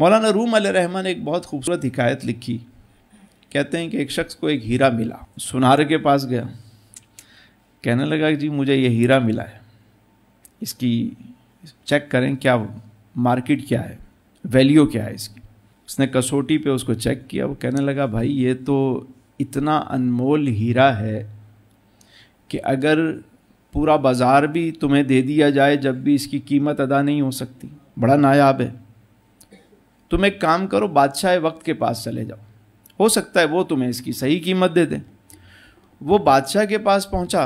मौलाना रूम रहमान ने एक बहुत खूबसूरत हिकायत लिखी कहते हैं कि एक शख्स को एक हीरा मिला सुनार के पास गया कहने लगा जी मुझे ये हीरा मिला है इसकी चेक करें क्या मार्केट क्या है वैल्यू क्या है इसकी उसने कसौटी पे उसको चेक किया वो कहने लगा भाई ये तो इतना अनमोल हीरा है कि अगर पूरा बाज़ार भी तुम्हें दे दिया जाए जब भी इसकी कीमत अदा नहीं हो सकती बड़ा नायाब है तुम एक काम करो बादशाह वक्त के पास चले जाओ हो सकता है वो तुम्हें इसकी सही कीमत दे दे वो बादशाह के पास पहुंचा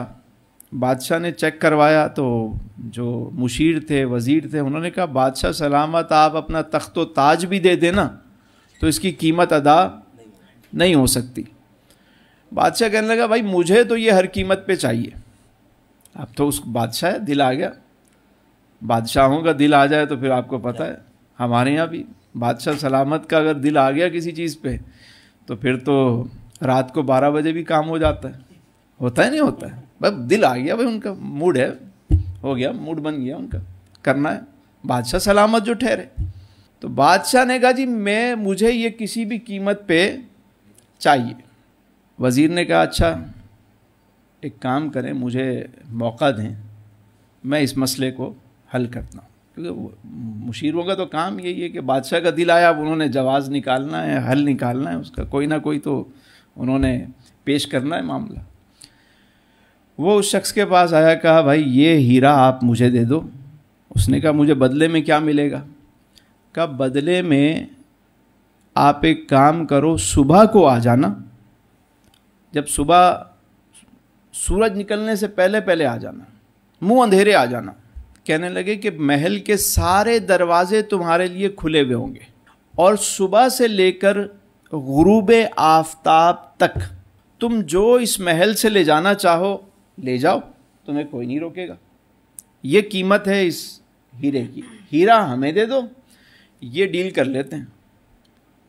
बादशाह ने चेक करवाया तो जो मुशीर थे वज़ीर थे उन्होंने कहा बादशाह सलामत आप अपना तख्त ताज भी दे देना तो इसकी कीमत अदा नहीं हो सकती बादशाह कहने लगा भाई मुझे तो ये हर कीमत पे चाहिए अब तो उस बादशाह दिल आ गया बादशाहों का दिल आ जाए तो फिर आपको पता है हमारे यहाँ भी बादशाह सलामत का अगर दिल आ गया किसी चीज़ पे तो फिर तो रात को बारह बजे भी काम हो जाता है होता है नहीं होता है बस दिल आ गया भाई उनका मूड है हो गया मूड बन गया उनका करना है बादशाह सलामत जो ठहरे तो बादशाह ने कहा जी मैं मुझे ये किसी भी कीमत पे चाहिए वज़ीर ने कहा अच्छा एक काम करें मुझे मौका दें मैं इस मसले को हल करता हूँ क्योंकि मुशीरों का तो काम यही है कि बादशाह का दिल आया अब उन्होंने जवाज़ निकालना है हल निकालना है उसका कोई ना कोई तो उन्होंने पेश करना है मामला वो उस शख्स के पास आया कहा भाई ये हीरा आप मुझे दे दो उसने कहा मुझे बदले में क्या मिलेगा कहा बदले में आप एक काम करो सुबह को आ जाना जब सुबह सूरज निकलने से पहले पहले आ जाना मुंह अंधेरे आ जाना कहने लगे कि महल के सारे दरवाजे तुम्हारे लिए खुले हुए होंगे और सुबह से लेकर गुरूब आफ्ताब तक तुम जो इस महल से ले जाना चाहो ले जाओ तुम्हें कोई नहीं रोकेगा ये कीमत है इस हीरे की हीरा हमें दे दो ये डील कर लेते हैं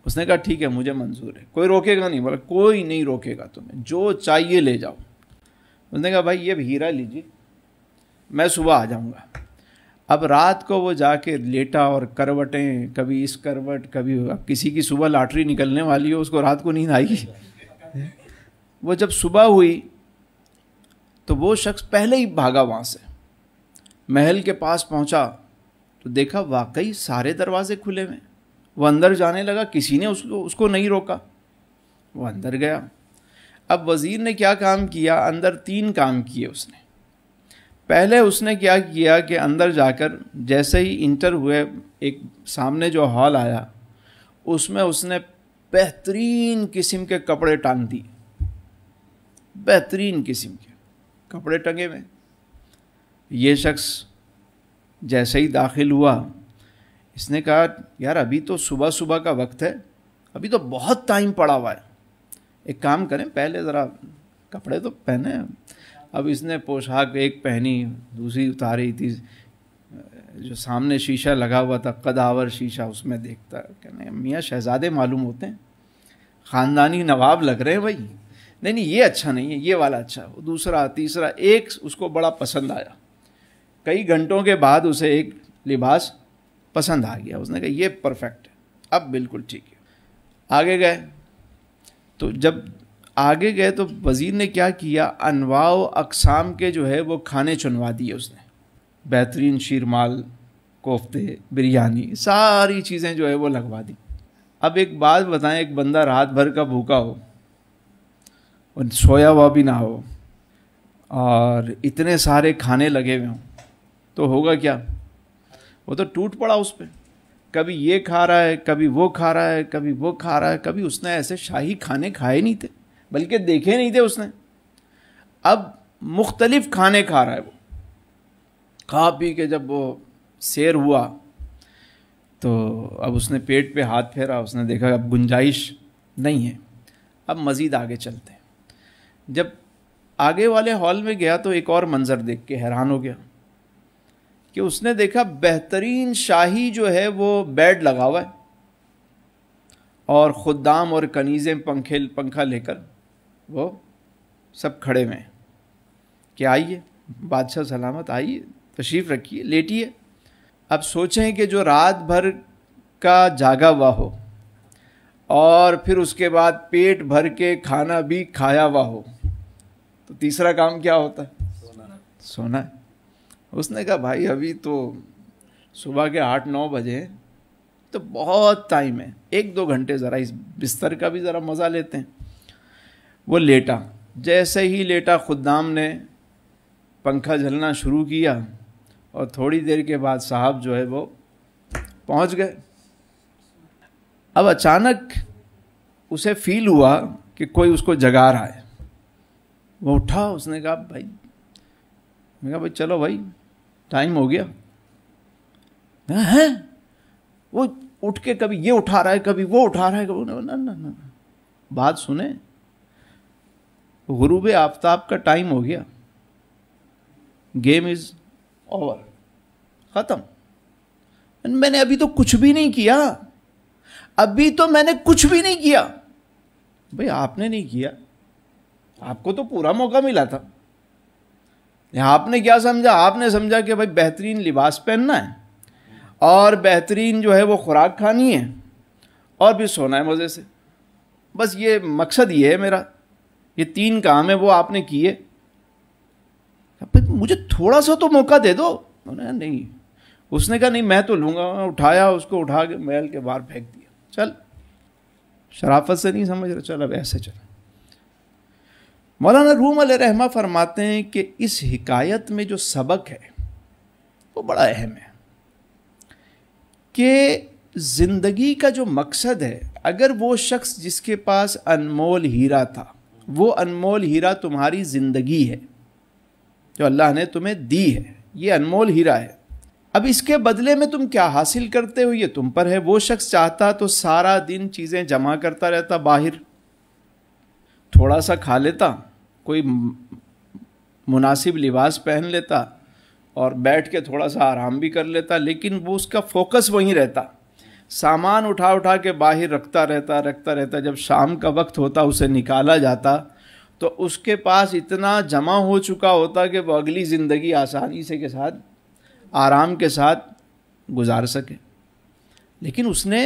उसने कहा ठीक है मुझे मंजूर है कोई रोकेगा नहीं बोला कोई नहीं रोकेगा तुम्हें जो चाहिए ले जाओ उसने कहा भाई ये हीरा लीजिए मैं सुबह आ जाऊँगा अब रात को वो जाके लेटा और करवटें कभी इस करवट कभी अब किसी की सुबह लाटरी निकलने वाली हो उसको रात को नींद आई वो जब सुबह हुई तो वो शख्स पहले ही भागा वहाँ से महल के पास पहुँचा तो देखा वाकई सारे दरवाजे खुले हुए वो अंदर जाने लगा किसी ने उसको उसको नहीं रोका वो अंदर गया अब वज़ीर ने क्या काम किया अंदर तीन काम किए उसने पहले उसने क्या किया कि अंदर जाकर जैसे ही इंटर हुए एक सामने जो हॉल आया उसमें उसने बेहतरीन किस्म के कपड़े टांग दिए बेहतरीन किस्म के कपड़े टंगे में ये शख्स जैसे ही दाखिल हुआ इसने कहा यार अभी तो सुबह सुबह का वक्त है अभी तो बहुत टाइम पड़ा हुआ है एक काम करें पहले ज़रा कपड़े तो पहने अब इसने पोशाक एक पहनी दूसरी उतारी थी जो सामने शीशा लगा हुआ था कदावर शीशा उसमें देखता कहने मियाँ शहजादे मालूम होते हैं ख़ानदानी नवाब लग रहे हैं भाई नहीं नहीं ये अच्छा नहीं है ये वाला अच्छा वो दूसरा तीसरा एक उसको बड़ा पसंद आया कई घंटों के बाद उसे एक लिबास पसंद आ गया उसने कहा ये परफेक्ट है अब बिल्कुल ठीक है आगे गए तो जब आगे गए तो वज़ीर ने क्या किया अनवा अकसाम के जो है वो खाने चुनवा दिए उसने बेहतरीन शीरमाल कोफ्ते बिरयानी सारी चीज़ें जो है वो लगवा दी अब एक बात बताएं एक बंदा रात भर का भूखा हो और सोया हुआ भी ना हो और इतने सारे खाने लगे हुए हों तो होगा क्या वो तो टूट पड़ा उस पर कभी ये खा रहा है कभी वो खा रहा है कभी वो खा रहा है कभी उसने ऐसे शाही खाने खाए नहीं थे बल्कि देखे नहीं थे उसने अब मुख्तलिफ खाने खा रहा है वो खा पी के जब वो शेर हुआ तो अब उसने पेट पे हाथ फेरा उसने देखा अब गुंजाइश नहीं है अब मज़ीद आगे चलते हैं जब आगे वाले हॉल में गया तो एक और मंज़र देख के हैरान हो गया कि उसने देखा बेहतरीन शाही जो है वो बेड लगा हुआ है और ख़ुदाम और कनीज़ें पंखे पंखा लेकर वो सब खड़े हुए हैं कि आइए बादशाह सलामत आइए तशरीफ़ रखिए लेटिए अब सोचें कि जो रात भर का जागा हुआ हो और फिर उसके बाद पेट भर के खाना भी खाया हुआ हो तो तीसरा काम क्या होता है सोना सोना है उसने कहा भाई अभी तो सुबह के आठ नौ बजे हैं तो बहुत टाइम है एक दो घंटे ज़रा इस बिस्तर का भी ज़रा मज़ा लेते हैं वो लेटा जैसे ही लेटा खुदाम ने पंखा झलना शुरू किया और थोड़ी देर के बाद साहब जो है वो पहुंच गए अब अचानक उसे फील हुआ कि कोई उसको जगा रहा है वो उठा उसने कहा भाई मैं कहा भाई चलो भाई टाइम हो गया है हाँ, हाँ। वो उठ के कभी ये उठा रहा है कभी वो उठा रहा है कभी ना ना, ना। बात सुने गुरूब आफ्ताब का टाइम हो गया गेम इज ओवर ख़त्म मैंने अभी तो कुछ भी नहीं किया अभी तो मैंने कुछ भी नहीं किया भाई आपने नहीं किया आपको तो पूरा मौका मिला था आपने क्या समझा आपने समझा कि भाई बेहतरीन लिबास पहनना है और बेहतरीन जो है वो खुराक खानी है और भी सोना है मज़े से बस ये मकसद ये है मेरा ये तीन काम है वो आपने किए मुझे थोड़ा सा तो मौका दे दो नहीं उसने कहा नहीं मैं तो लूंगा उठाया उसको उठा के महल के बाहर फेंक दिया चल शराफत से नहीं समझ रहा चल अब ऐसे चल मौलाना रूम अल रहमा फरमाते हैं कि इस हिकायत में जो सबक है वो बड़ा अहम है कि ज़िंदगी का जो मकसद है अगर वो शख्स जिसके पास अनमोल हीरा था वो अनमोल हीरा तुम्हारी ज़िंदगी है जो अल्लाह ने तुम्हें दी है ये अनमोल हीरा है अब इसके बदले में तुम क्या हासिल करते हो ये तुम पर है वो शख्स चाहता तो सारा दिन चीज़ें जमा करता रहता बाहर थोड़ा सा खा लेता कोई मुनासिब लिबास पहन लेता और बैठ के थोड़ा सा आराम भी कर लेता लेकिन वो उसका फोकस वहीं रहता सामान उठा उठा के बाहर रखता रहता रखता रहता जब शाम का वक्त होता उसे निकाला जाता तो उसके पास इतना जमा हो चुका होता कि वो अगली ज़िंदगी आसानी से के साथ आराम के साथ गुजार सके लेकिन उसने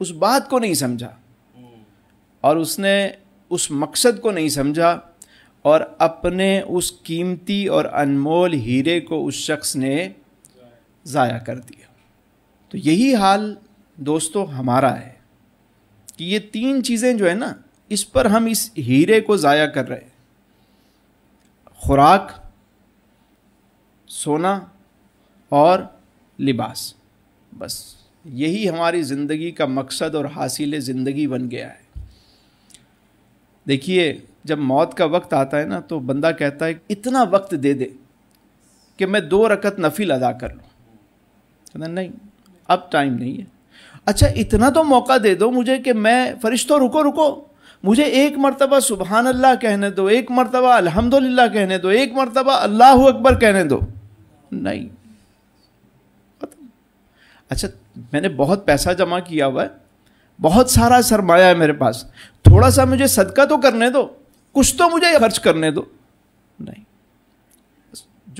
उस बात को नहीं समझा और उसने उस मकसद को नहीं समझा और अपने उस कीमती और अनमोल हीरे को उस शख्स ने ज़ाया कर दिया तो यही हाल दोस्तों हमारा है कि ये तीन चीज़ें जो है ना इस पर हम इस हीरे को ज़ाया कर रहे हैं खुराक सोना और लिबास बस यही हमारी ज़िंदगी का मकसद और हासिल ज़िंदगी बन गया है देखिए जब मौत का वक्त आता है ना तो बंदा कहता है इतना वक्त दे दे कि मैं दो रकत नफिल अदा कर लूँ कहना नहीं अब टाइम नहीं है अच्छा इतना तो मौका दे दो मुझे कि मैं फरिश्तों रुको रुको मुझे एक मरतबा सुबहान अल्लाह कहने दो एक मरतबा अल्हम्दुलिल्लाह कहने दो एक मरतबा अल्लाह अकबर कहने दो नहीं अच्छा मैंने बहुत पैसा जमा किया हुआ है बहुत सारा सरमाया है मेरे पास थोड़ा सा मुझे सदका तो करने दो कुछ तो मुझे खर्च करने दो नहीं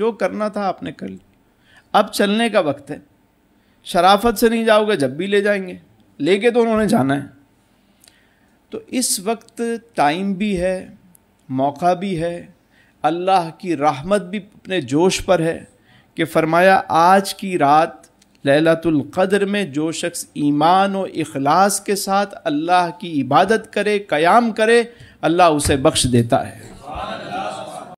जो करना था आपने कर लिया अब चलने का वक्त है शराफत से नहीं जाओगे जब भी ले जाएंगे लेके तो उन्होंने जाना है तो इस वक्त टाइम भी है मौका भी है अल्लाह की रहमत भी अपने जोश पर है कि फरमाया आज की रात लैलतुल्क़द्र में जो शख्स ईमान और इखलास के साथ अल्लाह की इबादत करे क़याम करे अल्लाह उसे बख्श देता है